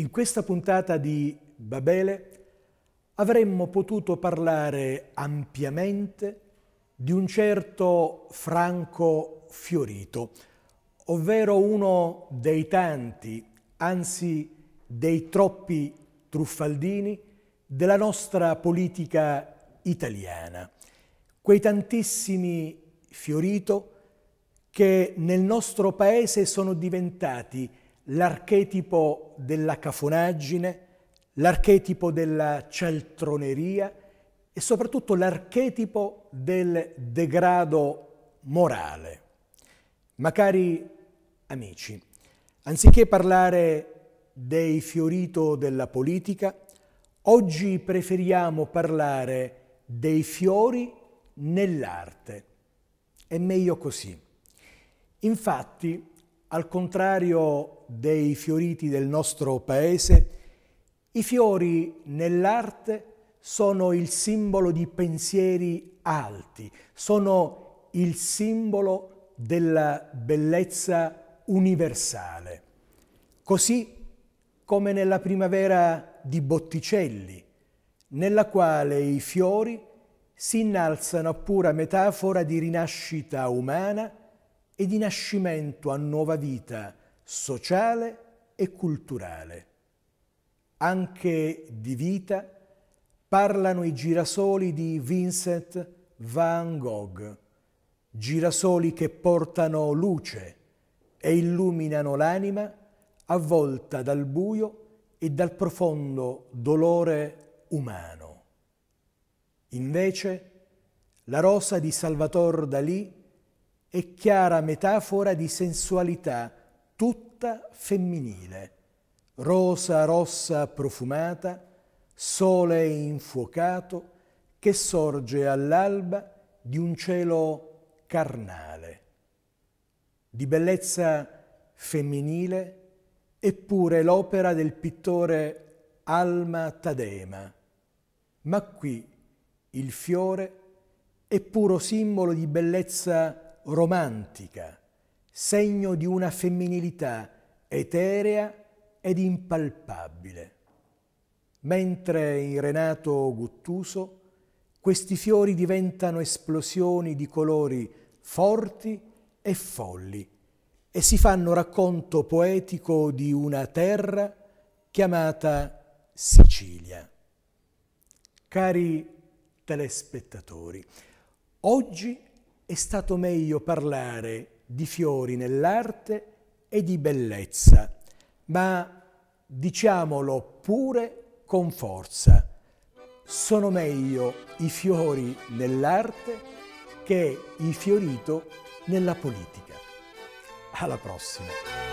In questa puntata di Babele avremmo potuto parlare ampiamente di un certo Franco Fiorito, ovvero uno dei tanti, anzi dei troppi truffaldini della nostra politica italiana. Quei tantissimi Fiorito che nel nostro paese sono diventati l'archetipo della cafonaggine, l'archetipo della cialtroneria e soprattutto l'archetipo del degrado morale. Ma cari amici, anziché parlare dei fiorito della politica, oggi preferiamo parlare dei fiori nell'arte. È meglio così. Infatti, al contrario dei fioriti del nostro paese, i fiori nell'arte sono il simbolo di pensieri alti, sono il simbolo della bellezza universale. Così come nella primavera di Botticelli, nella quale i fiori si innalzano a pura metafora di rinascita umana e di nascimento a nuova vita sociale e culturale. Anche di vita parlano i girasoli di Vincent van Gogh, girasoli che portano luce e illuminano l'anima avvolta dal buio e dal profondo dolore umano. Invece, la rosa di Salvatore Dalì e chiara metafora di sensualità tutta femminile, rosa rossa profumata, sole infuocato che sorge all'alba di un cielo carnale, di bellezza femminile eppure l'opera del pittore Alma Tadema. Ma qui il fiore è puro simbolo di bellezza femminile romantica, segno di una femminilità eterea ed impalpabile. Mentre in Renato Guttuso questi fiori diventano esplosioni di colori forti e folli e si fanno racconto poetico di una terra chiamata Sicilia. Cari telespettatori, oggi è stato meglio parlare di fiori nell'arte e di bellezza, ma diciamolo pure con forza. Sono meglio i fiori nell'arte che il fiorito nella politica. Alla prossima!